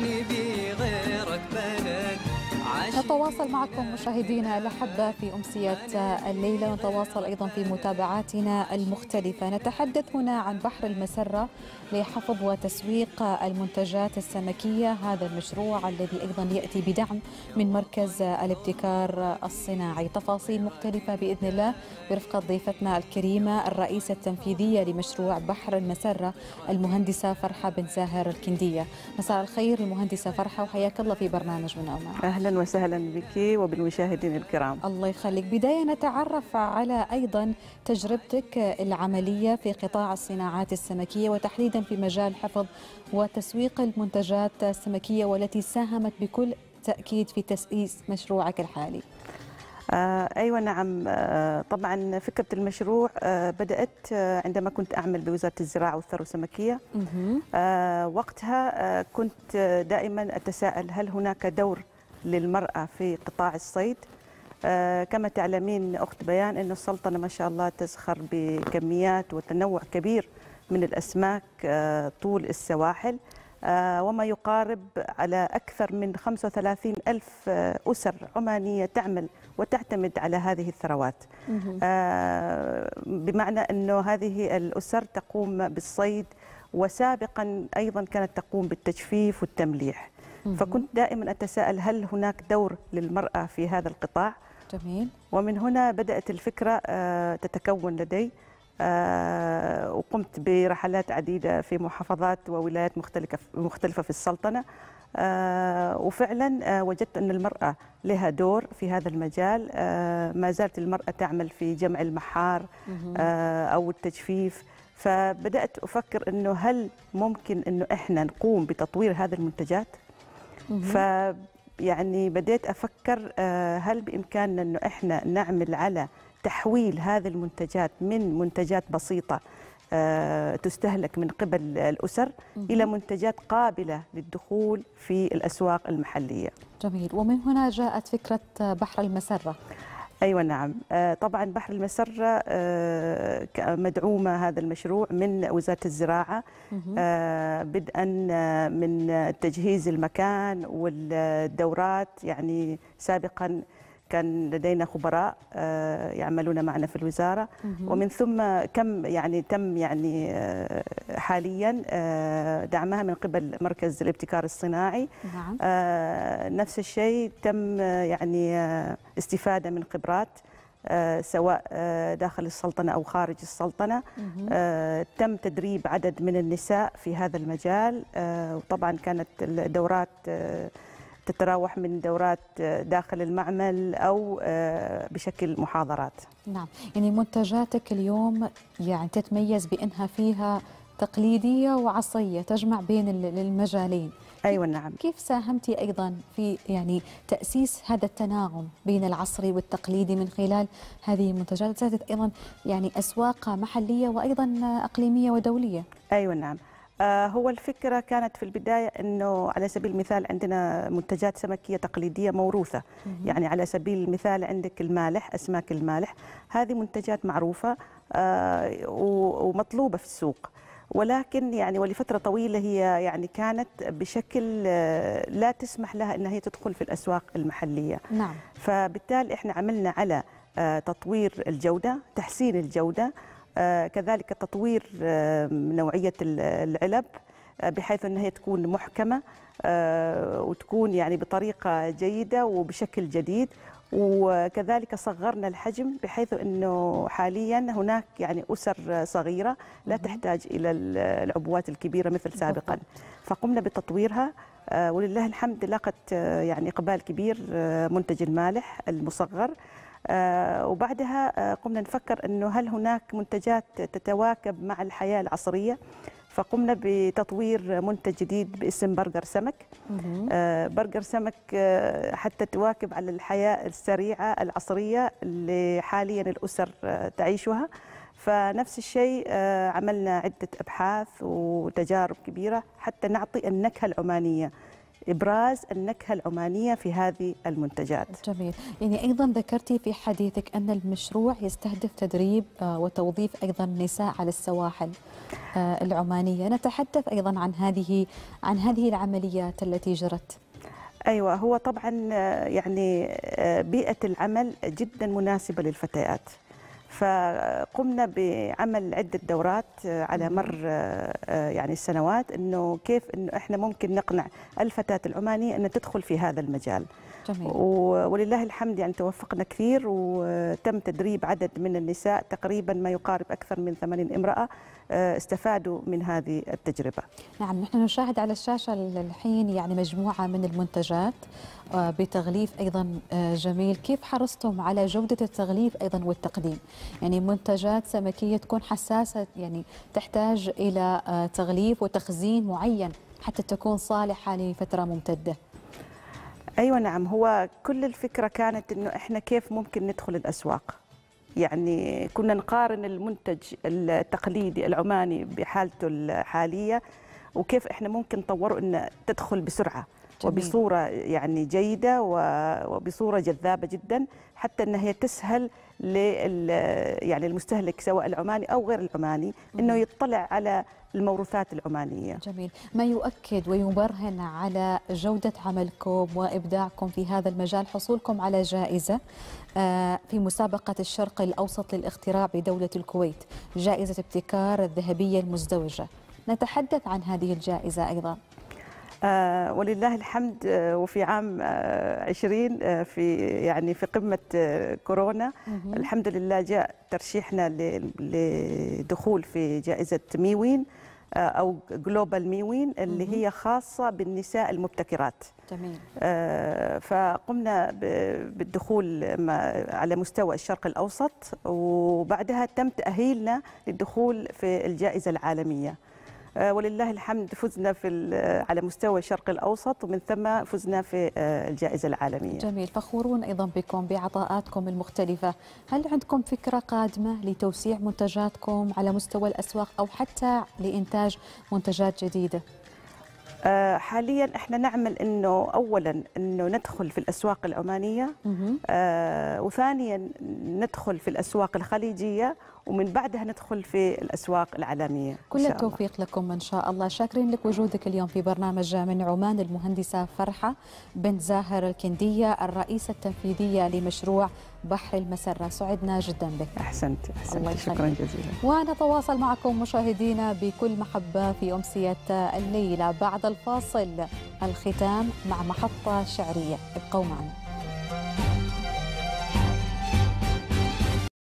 Seni bir نتواصل معكم مشاهدينا لحد في أمسية الليلة نتواصل أيضا في متابعاتنا المختلفة نتحدث هنا عن بحر المسرة لحفظ وتسويق المنتجات السمكية هذا المشروع الذي أيضا يأتي بدعم من مركز الابتكار الصناعي تفاصيل مختلفة بإذن الله برفقة ضيفتنا الكريمة الرئيسة التنفيذية لمشروع بحر المسرة المهندسة فرحة بن زاهر الكندية مساء الخير المهندسة فرحة وحياك الله في برنامج من أمان أهلا وسهلا وسهلا بك وبالمشاهدين الكرام الله يخليك بداية نتعرف على أيضا تجربتك العملية في قطاع الصناعات السمكية وتحديدا في مجال حفظ وتسويق المنتجات السمكية والتي ساهمت بكل تأكيد في تسئيس مشروعك الحالي آه، أيوة نعم آه، طبعا فكرة المشروع آه، بدأت عندما كنت أعمل بوزارة الزراعة والثروة السمكية وقتها كنت دائما أتساءل هل هناك دور للمرأة في قطاع الصيد آه، كما تعلمين أخت بيان أن السلطنة ما شاء الله تزخر بكميات وتنوع كبير من الأسماك آه، طول السواحل آه، وما يقارب على أكثر من 35 ألف أسر عمانية تعمل وتعتمد على هذه الثروات بمعنى أنه هذه الأسر تقوم بالصيد وسابقا أيضا كانت تقوم بالتجفيف والتمليح فكنت دائما أتساءل هل هناك دور للمرأة في هذا القطاع جميل ومن هنا بدأت الفكرة آه، تتكون لدي آه، وقمت برحلات عديدة في محافظات وولايات مختلفة مختلفه في السلطنة آه، وفعلا وجدت أن المرأة لها دور في هذا المجال ما زالت المرأة تعمل في جمع المحار أو التجفيف فبدات افكر انه هل ممكن انه احنا نقوم بتطوير هذه المنتجات ف يعني بديت افكر آه، هل بامكاننا انه احنا نعمل على تحويل هذه المنتجات من منتجات بسيطه آه، تستهلك من قبل الأسر إلى منتجات قابلة للدخول في الأسواق المحلية جميل ومن هنا جاءت فكرة بحر المسرة ايوه نعم آه، طبعا بحر المسره آه، مدعومه هذا المشروع من وزاره الزراعه آه، بدءا من تجهيز المكان والدورات يعني سابقا كان لدينا خبراء آه، يعملون معنا في الوزاره ومن ثم كم يعني تم يعني آه، حاليا آه، دعمها من قبل مركز الابتكار الصناعي نعم. نفس الشيء تم يعني استفاده من خبرات سواء داخل السلطنة أو خارج السلطنة تم تدريب عدد من النساء في هذا المجال وطبعا كانت الدورات تتراوح من دورات آه، داخل المعمل أو آه، بشكل محاضرات نعم يعني منتجاتك اليوم يعني تتميز بأنها فيها تقليدية وعصرية تجمع بين المجالين أيوة نعم كيف ساهمتي أيضا في يعني تأسيس هذا التناغم بين العصري والتقليدي من خلال هذه المنتجات أيضا يعني أسواق محلية وأيضا أقليمية ودولية أيوة نعم آه، هو الفكرة كانت في البداية أنه على سبيل المثال عندنا منتجات سمكية تقليدية موروثة يعني على سبيل المثال عندك المالح أسماك المالح هذه منتجات معروفة آه، ومطلوبة في السوق ولكن يعني ولفتره طويله هي يعني كانت بشكل آه، لا تسمح لها انها هي تدخل في الاسواق المحليه نعم فبالتالي احنا عملنا على تطوير الجوده تحسين الجوده آه، كذلك تطوير آه، نوعية العلب آه، بحيث أنها تكون محكمة وتكون يعني بطريقة جيدة وبشكل جديد وكذلك صغرنا الحجم بحيث انه حاليا هناك يعني اسر صغيره لا تحتاج الى العبوات الكبيره مثل سابقا فقمنا بتطويرها ولله الحمد لاقت يعني اقبال كبير منتج المالح المصغر آه، وبعدها آه، قمنا نفكر أنه هل هناك منتجات تتواكب مع الحياة العصرية فقمنا بتطوير منتج جديد باسم برجر سمك آه برجر سمك آه حتى تواكب على الحياة السريعة العصرية اللي حاليا الأسر آه تعيشها فنفس الشيء آه عملنا عدة أبحاث وتجارب كبيرة حتى نعطي النكهة العمانية إبراز النكهة العمانية في هذه المنتجات جميل يعني أيضا ذكرتي في حديثك أن المشروع يستهدف تدريب آه، وتوظيف أيضا نساء على السواحل آه، العمانية نتحدث أيضا عن هذه عن هذه العمليات التي جرت ايوه هو طبعا آه، يعني بيئه العمل جدا مناسبه للفتيات فقمنا بعمل عدة دورات آه، على مر آه، آه، يعني السنوات أنه كيف أنه إحنا ممكن نقنع الفتاة العمانية أن تدخل في هذا المجال جميل. ولله الحمد يعني توفقنا كثير وتم تدريب عدد من النساء تقريبا ما يقارب أكثر من 80 امرأة استفادوا من هذه التجربة نعم نحن نشاهد على الشاشة الحين يعني مجموعة من المنتجات بتغليف أيضا جميل كيف حرصتم على جودة التغليف أيضا والتقديم يعني منتجات سمكيه تكون حساسه يعني تحتاج الى آه، تغليف وتخزين معين حتى تكون صالحه لفتره ممتده ايوه نعم هو كل الفكره كانت انه احنا كيف ممكن ندخل الاسواق يعني كنا نقارن المنتج التقليدي العماني بحالته الحاليه وكيف احنا ممكن نطوره ان تدخل بسرعه جميل. وبصوره يعني جيده وبصوره جذابه جدا حتى انها هي تسهل لل يعني المستهلك سواء العماني او غير العماني انه يطلع على الموروثات العمانيه. جميل، ما يؤكد ويبرهن على جوده عملكم وابداعكم في هذا المجال حصولكم على جائزه آه، في مسابقه الشرق الاوسط للاختراع بدوله الكويت، جائزه ابتكار الذهبيه المزدوجه. نتحدث عن هذه الجائزه ايضا. آه، ولله الحمد آه، وفي عام 20 آه، في يعني في قمه كورونا الحمد لله جاء ترشيحنا لدخول في جائزه ميوين او جلوبال ميوين اللي هي خاصه بالنساء المبتكرات جميل فقمنا بالدخول على مستوى الشرق الاوسط وبعدها تم تاهيلنا للدخول في الجائزه العالميه آه، ولله الحمد فزنا في على مستوى الشرق الاوسط ومن ثم فزنا في آه، الجائزه العالميه. جميل فخورون ايضا بكم بعطاءاتكم المختلفه، هل عندكم فكره قادمه لتوسيع منتجاتكم على مستوى الاسواق او حتى لانتاج منتجات جديده؟ آه، حاليا احنا نعمل انه اولا انه ندخل في الاسواق العمانيه وثانيا ندخل في الاسواق الخليجيه ومن بعدها ندخل في الاسواق العالميه كل التوفيق لكم ان شاء الله شاكرين لك وجودك اليوم في برنامج من عمان المهندسه فرحه بنت زاهر الكنديه الرئيسه التنفيذيه لمشروع بحر المسره سعدنا جدا بك احسنت احسنت الله شكرا جزيلا ونتواصل معكم مشاهدينا بكل محبه في امسيه الليله بعد الفاصل الختام مع محطه شعريه ابقوا معنا